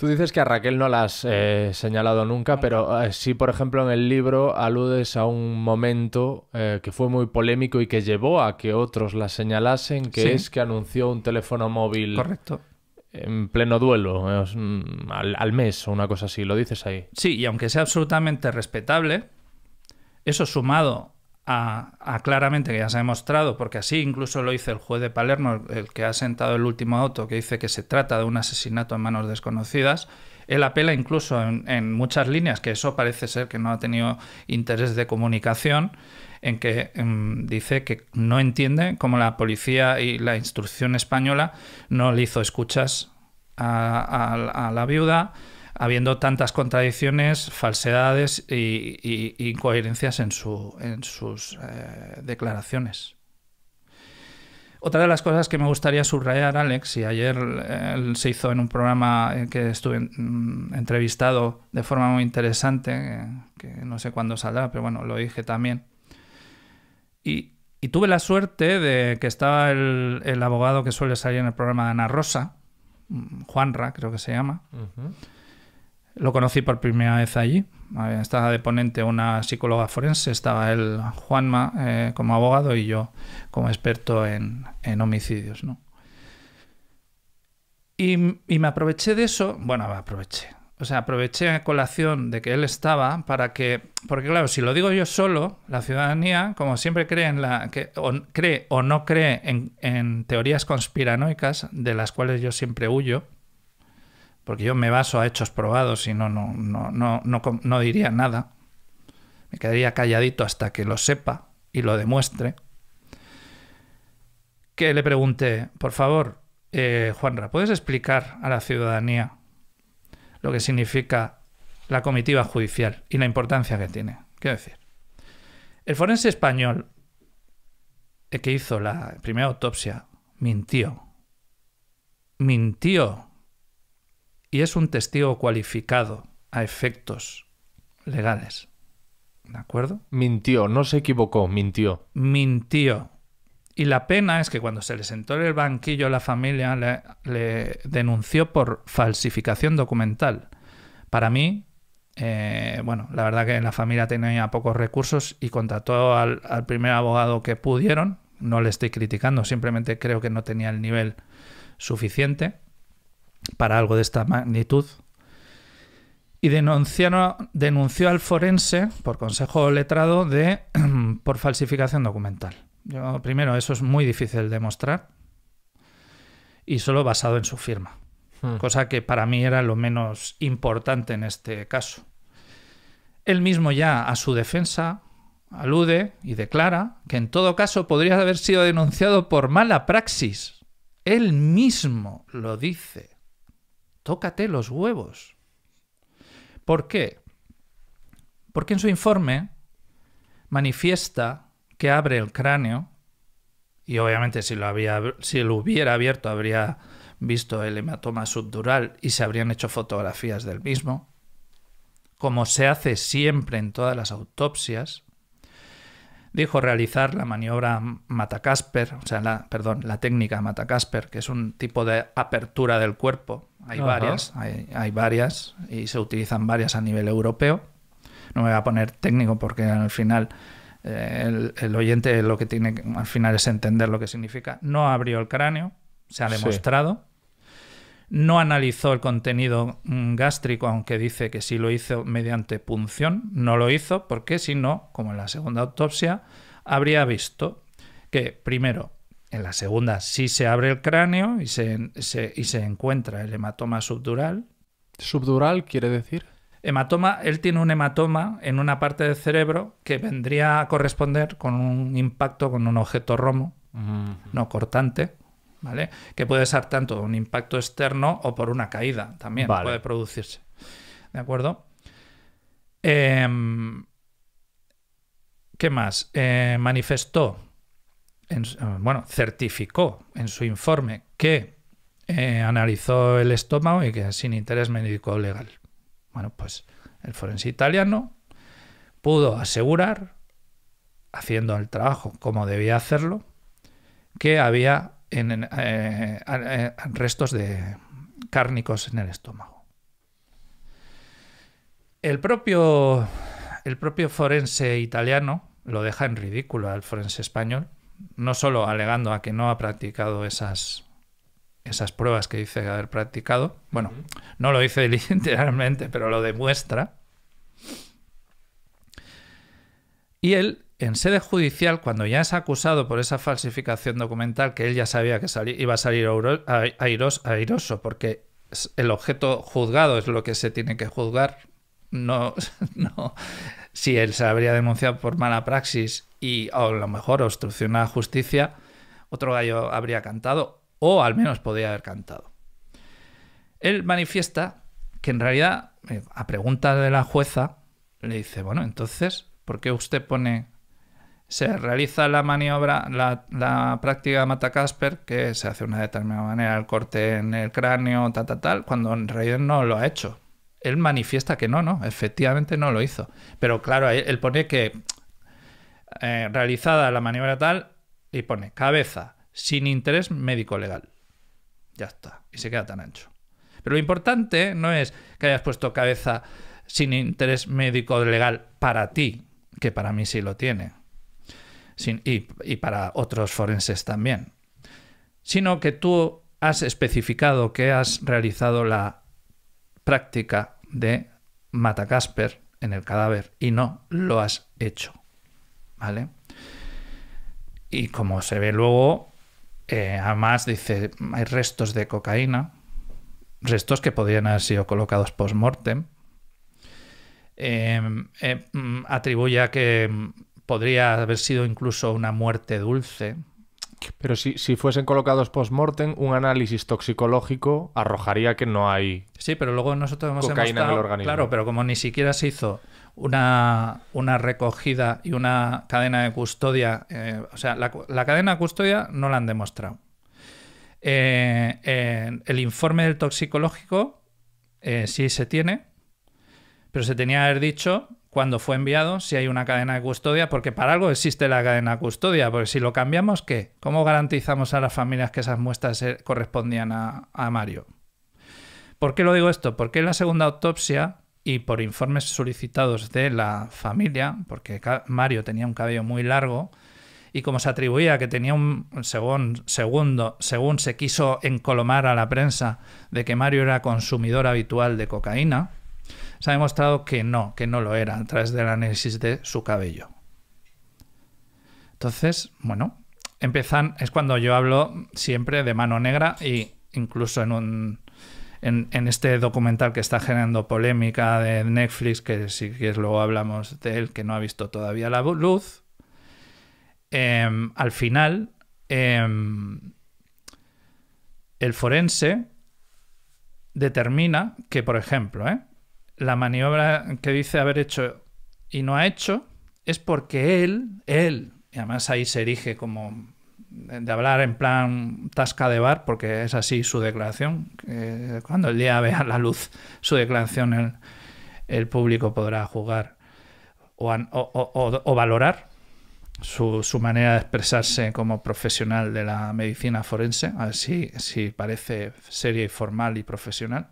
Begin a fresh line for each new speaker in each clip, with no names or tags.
Tú dices que a Raquel no la has eh, señalado nunca, pero eh, sí, por ejemplo, en el libro aludes a un momento eh, que fue muy polémico y que llevó a que otros la señalasen, que es que anunció un teléfono móvil. Correcto. En pleno duelo, mm, al, al, mes o una cosa así, lo dices ahí. Sí, y aunque sea absolutamente respetable, eso sumado a, claramente que ya se ha demostrado, porque así incluso lo hizo el juez de Palermo, el que ha sentado el último auto que dice que se trata de un asesinato en manos desconocidas, él apela incluso en, muchas líneas, que eso parece ser que no ha tenido interés de comunicación, en que mm, dice que no entiende cómo la policía y la instrucción española no le hizo escuchas a la viuda, habiendo tantas contradicciones, falsedades e incoherencias en, su, en sus eh, declaraciones. Otra de las cosas que me gustaría subrayar, Alex, y ayer eh, se hizo en un programa en que estuve mm, entrevistado de forma muy interesante, que, no sé cuándo saldrá, pero bueno, lo dije también. Y, tuve la suerte de que estaba el, abogado que suele salir en el programa de Ana Rosa, mm, Juanra, creo que se llama. Lo conocí por primera vez allí. Estaba de ponente una psicóloga forense, estaba él, Juanma eh, como abogado y yo como experto en, homicidios. Y, me aproveché de eso, bueno, me aproveché. O sea, aproveché a colación de que él estaba para que, porque claro, si lo digo yo solo, la ciudadanía, como siempre cree, en la, que, o, cree o no cree en teorías conspiranoicas, de las cuales yo siempre huyo, porque yo me baso a hechos probados y no, no, no, no, diría nada. Me quedaría calladito hasta que lo sepa y lo demuestre. Que le pregunte, por favor, eh, Juanra, ¿puedes explicar a la ciudadanía lo que significa la comitiva judicial y la importancia que tiene? Quiero decir, el forense español que hizo la primera autopsia mintió. Mintió y es un testigo cualificado a efectos legales. ¿De acuerdo? Mintió, no se equivocó, mintió. Mintió. Y la pena es que cuando se le sentó en el banquillo la familia le, denunció por falsificación documental. Para mí, eh, bueno, la verdad que la familia tenía pocos recursos y contrató al primer abogado que pudieron. No le estoy criticando, simplemente creo que no tenía el nivel suficiente para algo de esta magnitud. Y denunció, al forense, por consejo letrado, de, por falsificación documental. primero, eso es muy difícil de demostrar y solo basado en su firma, hmm. cosa que para mí era lo menos importante en este caso. Él mismo ya a su defensa alude y declara que en todo caso podría haber sido denunciado por mala praxis. Él mismo lo dice tócate los huevos. ¿Por qué? Porque en su informe manifiesta que abre el cráneo, y obviamente si lo, había, si lo hubiera abierto habría visto el hematoma subdural y se habrían hecho fotografías del mismo, como se hace siempre en todas las autopsias, dijo realizar la maniobra Matacasper, o sea, perdón, la técnica Matacasper, que es un tipo de apertura del cuerpo hay varias, hay, varias y se utilizan varias a nivel europeo. No me voy a poner técnico porque al final eh, el, oyente lo que tiene al final es entender lo que significa. No abrió el cráneo, se ha demostrado. No analizó el contenido mm, gástrico, aunque dice que sí lo hizo mediante punción. No lo hizo porque si no, como en la segunda autopsia, habría visto que primero en la segunda sí se abre el cráneo y se, encuentra el hematoma subdural. ¿Subdural quiere decir? Hematoma, él tiene un hematoma en una parte del cerebro que vendría a corresponder con un impacto con un objeto romo, no cortante, ¿vale? Que puede ser tanto un impacto externo o por una caída también, puede producirse. ¿De acuerdo? Em, ¿Qué más? Eh, manifestó Ah, bueno, certificó en su informe que eh, analizó el estómago y que sin interés médico legal. Bueno, pues el forense italiano pudo asegurar, haciendo el trabajo como debía hacerlo, que había eh, eh, restos de cárnicos en el estómago. El propio, el propio forense italiano lo deja en ridículo al forense español no solo alegando a que no ha practicado esas, esas pruebas que dice haber practicado, bueno, no lo dice literalmente, pero lo demuestra. Y él, en sede judicial, cuando ya es acusado por esa falsificación documental, que él ya sabía que iba a salir airoso, porque el objeto juzgado es lo que se tiene que juzgar, no, no, si él se habría denunciado por mala praxis y a lo mejor obstrucción a la justicia, otro gallo habría cantado o al menos podría haber cantado. Él manifiesta que en realidad, eh, a pregunta de la jueza, le dice, bueno, entonces, ¿por qué usted pone, se realiza la maniobra, la, práctica de Mata Casper, que se hace de una determinada manera, el corte en el cráneo, tal, tal, tal, cuando en realidad no lo ha hecho? él manifiesta que no, no, efectivamente no lo hizo. Pero claro, él pone que eh, realizada la maniobra tal y pone cabeza sin interés médico legal. Ya está, y se queda tan ancho. Pero lo importante no es que hayas puesto cabeza sin interés médico legal para ti, que para mí sí lo tiene, y para otros forenses también, sino que tú has especificado que has realizado la práctica de Casper en el cadáver y no lo has hecho. ¿Vale? Y como se ve luego, eh, además dice, hay restos de cocaína, restos que podrían haber sido colocados post-mortem. Em, em, atribuye a que podría haber sido incluso una muerte dulce, pero si, si fuesen colocados post-mortem, un análisis toxicológico arrojaría que no hay. Sí, pero luego nosotros hemos cocaína en el organismo. Claro, pero como ni siquiera se hizo una, una recogida y una cadena de custodia, eh, o sea, la, la, cadena de custodia no la han demostrado. Eh, el informe del toxicológico eh, sí se tiene, pero se tenía que haber dicho cuando fue enviado, si hay una cadena de custodia, porque para algo existe la cadena de custodia, porque si lo cambiamos, ¿qué? ¿Cómo garantizamos a las familias que esas muestras eh, correspondían a, Mario? ¿Por qué lo digo esto? Porque en la segunda autopsia y por informes solicitados de la familia, porque Mario tenía un cabello muy largo, y como se atribuía que tenía un según, segundo, según se quiso encolomar a la prensa de que Mario era consumidor habitual de cocaína, se ha demostrado que no, que no lo era a través del análisis de su cabello. Entonces, bueno, empiezan, es cuando yo hablo siempre de mano negra e incluso en un... En, este documental que está generando polémica de Netflix, que si quieres luego hablamos de él, que no ha visto todavía la luz, em, al final em, el forense determina que, por ejemplo, ¿eh? la maniobra que dice haber hecho y no ha hecho es porque él, él, y además ahí se erige como de hablar en plan tasca de bar, porque es así su declaración, cuando el día vea la luz su declaración el, público podrá jugar o, valorar su, manera de expresarse como profesional de la medicina forense, así parece seria y formal y profesional.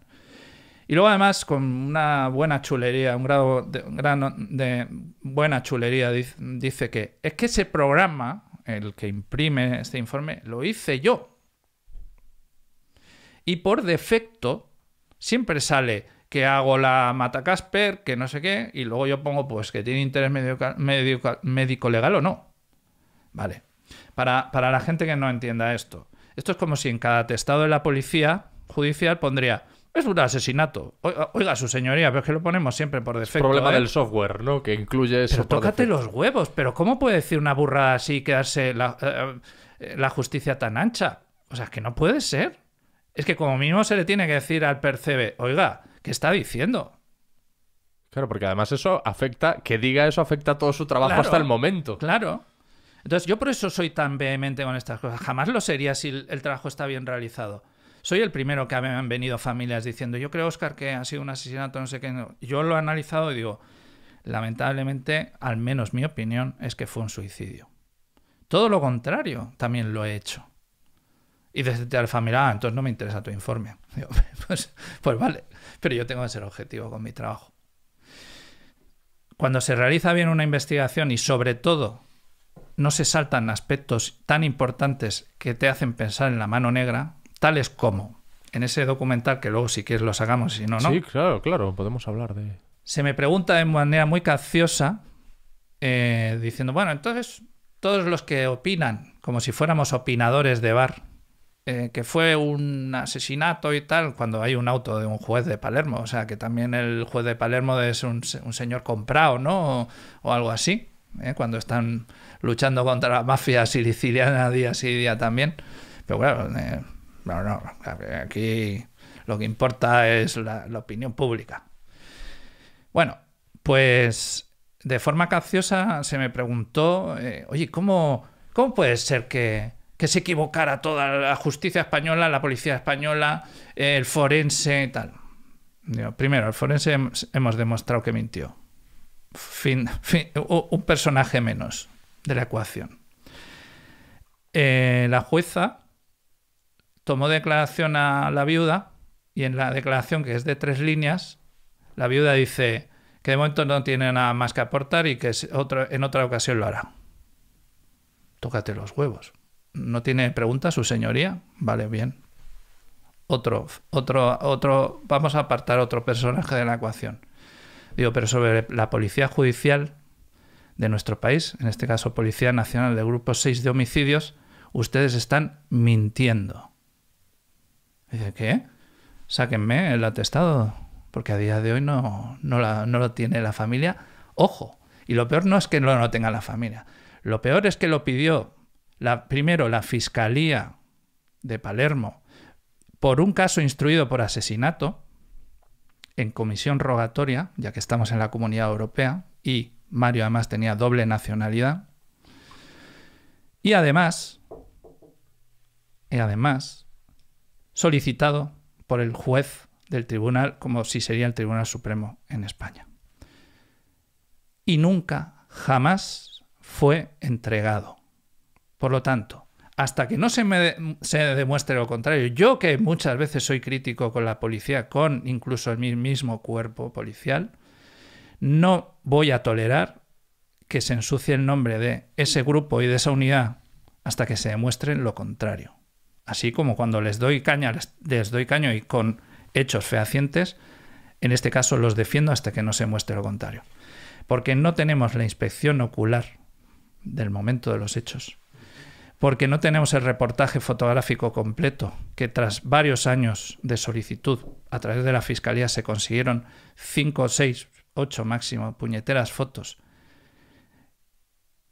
Y luego además con una buena chulería, un grado de, de buena chulería, dice, que es que ese programa, el que imprime este informe, lo hice yo. Y por defecto siempre sale que hago la mata Casper, que no sé qué, y luego yo pongo pues que tiene interés médico legal o no. Vale. Para, la gente que no entienda esto, esto es como si en cada testado de la policía judicial pondría es un asesinato. Oiga, su señoría, pero es que lo ponemos siempre por defecto. Es problema ¿eh? del software, ¿no? Que incluye eso. Pero tócate los huevos. Pero ¿cómo puede decir una burra así quedarse eh, eh, la, justicia tan ancha? O sea, que no puede ser. Es que como mínimo se le tiene que decir al percebe, oiga, ¿qué está diciendo? Claro, porque además eso afecta, que diga eso afecta todo su trabajo hasta el momento. Claro. Entonces yo por eso soy tan vehemente con estas cosas. Jamás lo sería si el trabajo está bien realizado. Soy el primero que me han venido familias diciendo, yo creo, Oscar, que ha sido un asesinato, no sé qué. Yo lo he analizado y digo, lamentablemente, al menos mi opinión es que fue un suicidio. Todo lo contrario, también lo he hecho. Y desde el familia, ah, entonces no me interesa tu informe. pues, pues vale, pero yo tengo que ser objetivo con mi trabajo. Cuando se realiza bien una investigación y sobre todo no se saltan aspectos tan importantes que te hacen pensar en la mano negra, tales como, en ese documental que luego si quieres lo hagamos si no, no. Sí, claro, claro, podemos hablar de... Se me pregunta de manera muy capciosa, eh, diciendo, bueno, entonces todos los que opinan, como si fuéramos opinadores de bar, eh, que fue un asesinato y tal, cuando hay un auto de un juez de Palermo, o sea, que también el juez de Palermo es un, un señor comprado, ¿no? O, algo así, ¿eh? cuando están luchando contra la mafia siciliana día sí día también. Pero bueno... No, no, aquí lo que importa es la, opinión pública. Bueno, pues de forma capciosa se me preguntó, eh, oye, ¿cómo, ¿cómo puede ser que, se equivocara toda la justicia española, la policía española, el forense y tal? primero, el forense hemos demostrado que mintió. un personaje menos de la ecuación. Eh, la jueza tomó declaración a la viuda y en la declaración, que es de tres líneas, la viuda dice que de momento no tiene nada más que aportar y que en otra ocasión lo hará. Tócate los huevos. ¿No tiene pregunta su señoría? Vale, bien. Otro, otro, otro, vamos a apartar otro personaje de la ecuación. Digo, pero sobre la policía judicial de nuestro país, en este caso Policía Nacional de Grupo 6 de Homicidios, ustedes están mintiendo dice, ¿qué? Sáquenme el atestado, porque a día de hoy no, lo tiene la familia. Ojo, y lo peor no es que no lo tenga la familia, lo peor es que lo pidió la, primero la Fiscalía de Palermo por un caso instruido por asesinato en comisión rogatoria, ya que estamos en la Comunidad Europea, y Mario además tenía doble nacionalidad. Y además, y además, solicitado por el juez del tribunal como si sería el Tribunal Supremo en España. Y nunca, jamás fue entregado. Por lo tanto, hasta que no se se demuestre lo contrario, yo que muchas veces soy crítico con la policía, con incluso el mismo cuerpo policial, no voy a tolerar que se ensucie el nombre de ese grupo y de esa unidad hasta que se demuestre lo contrario así como cuando les doy caña, les, doy caño y con hechos fehacientes, en este caso los defiendo hasta que no se muestre lo contrario. Porque no tenemos la inspección ocular del momento de los hechos. Porque no tenemos el reportaje fotográfico completo, que tras varios años de solicitud a través de la Fiscalía se consiguieron 5, 6, 8 máximo puñeteras fotos.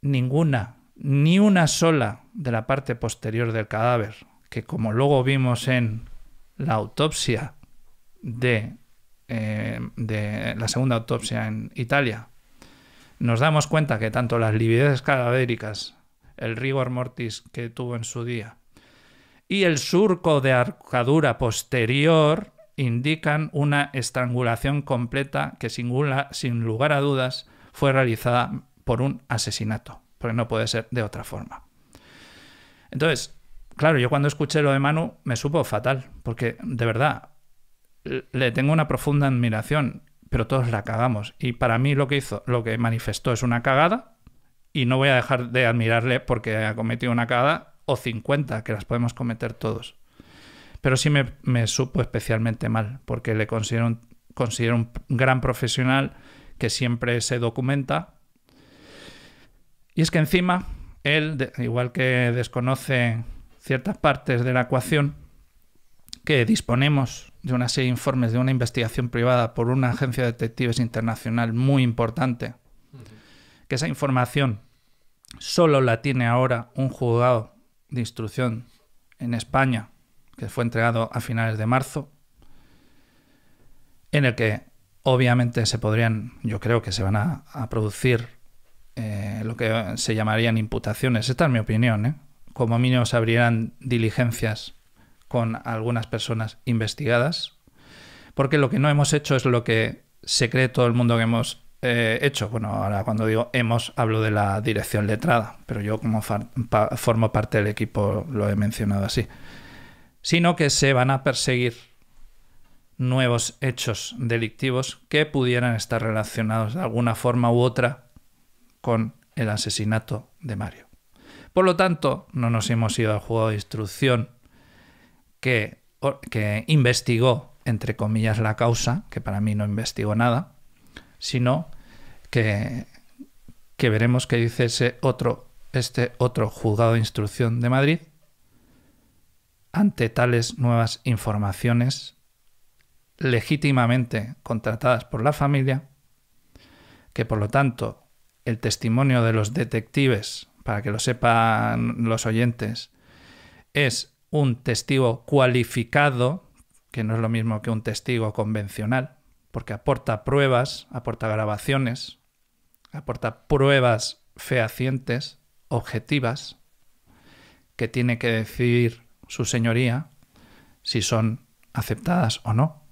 Ninguna, ni una sola de la parte posterior del cadáver, que como luego vimos en la autopsia eh, de, la segunda autopsia en Italia, nos damos cuenta que tanto las livideces cadavéricas, el rigor mortis que tuvo en su día, y el surco de arcadura posterior indican una estrangulación completa que sin lugar a dudas fue realizada por un asesinato, porque no puede ser de otra forma. Entonces, claro, yo cuando escuché lo de Manu me supo fatal, porque de verdad le tengo una profunda admiración, pero todos la cagamos. Y para mí lo que hizo, lo que manifestó es una cagada, y no voy a dejar de admirarle porque ha cometido una cagada, o 50, que las podemos cometer todos. Pero sí me, supo especialmente mal, porque le considero un, considero un gran profesional que siempre se documenta. Y es que encima, él, igual que desconoce ciertas partes de la ecuación que disponemos de una serie de informes de una investigación privada por una agencia de detectives internacional muy importante, que esa información solo la tiene ahora un juzgado de instrucción en España, que fue entregado a finales de marzo, en el que obviamente se podrían, yo creo que se van a, producir eh, lo que se llamarían imputaciones. Esta es mi opinión, ¿eh? como mínimo se abrirán diligencias con algunas personas investigadas, porque lo que no hemos hecho es lo que se cree todo el mundo que hemos eh, hecho. Bueno, ahora cuando digo hemos, hablo de la dirección letrada, pero yo como formo parte del equipo lo he mencionado así. Sino que se van a perseguir nuevos hechos delictivos que pudieran estar relacionados de alguna forma u otra con el asesinato de Mario. Por lo tanto, no nos hemos ido al juego de instrucción que, que investigó, entre comillas, la causa, que para mí no investigó nada, sino que, que veremos qué dice ese otro, este otro juzgado de instrucción de Madrid ante tales nuevas informaciones legítimamente contratadas por la familia, que por lo tanto el testimonio de los detectives para que lo sepan los oyentes, es un testigo cualificado, que no es lo mismo que un testigo convencional, porque aporta pruebas, aporta grabaciones, aporta pruebas fehacientes, objetivas, que tiene que decir su señoría si son aceptadas o no.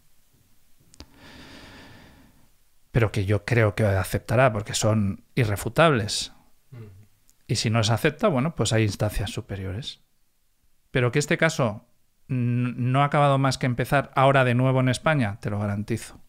Pero que yo creo que aceptará porque son irrefutables. Y si no se acepta, bueno, pues hay instancias superiores. Pero que este caso no ha acabado más que empezar ahora de nuevo en España, te lo garantizo.